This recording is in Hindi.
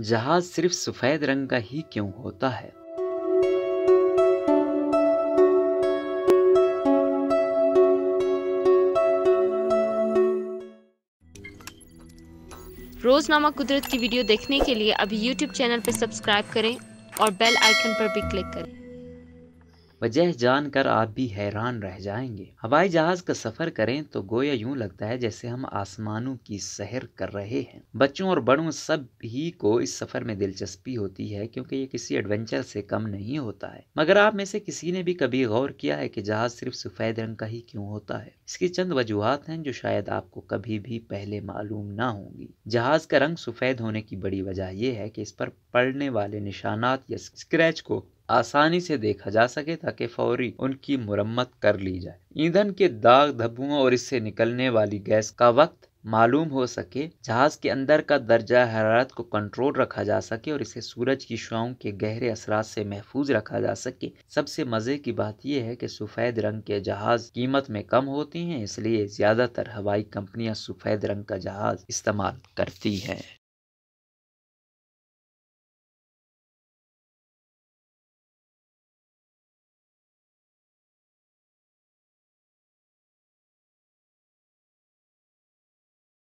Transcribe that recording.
जहाज सिर्फ सफेद रंग का ही क्यों होता है रोजनामा कुदरत की वीडियो देखने के लिए अभी YouTube चैनल पर सब्सक्राइब करें और बेल आइकन पर भी क्लिक करें वजह जानकर आप भी हैरान रह जाएंगे हवाई जहाज का सफर करें तो गोया यूं लगता है जैसे हम आसमानों की सहर कर रहे हैं बच्चों और बड़ों सब ही को इस सफर में दिलचस्पी होती है क्योंकि ये किसी एडवेंचर से कम नहीं होता है मगर आप में से किसी ने भी कभी गौर किया है कि जहाज सिर्फ सफेद रंग का ही क्यों होता है इसकी चंद वजूहत हैं जो शायद आपको कभी भी पहले मालूम ना होंगी जहाज का रंग सफेद होने की बड़ी वजह यह है कि इस पर पड़ने वाले निशानात या स्क्रैच को आसानी से देखा जा सके ताकि फौरी उनकी मुरम्मत कर ली जाए ईंधन के दाग धब्बुओं और इससे निकलने वाली गैस का वक्त मालूम हो सके जहाज के अंदर का दर्जा हरारत को कंट्रोल रखा जा सके और इसे सूरज की शुआओं के गहरे असरात से महफूज रखा जा सके सबसे मज़े की बात यह है कि सफ़ेद रंग के जहाज कीमत में कम होती हैं इसलिए ज़्यादातर हवाई कंपनियां सफ़ेद रंग का जहाज इस्तेमाल करती हैं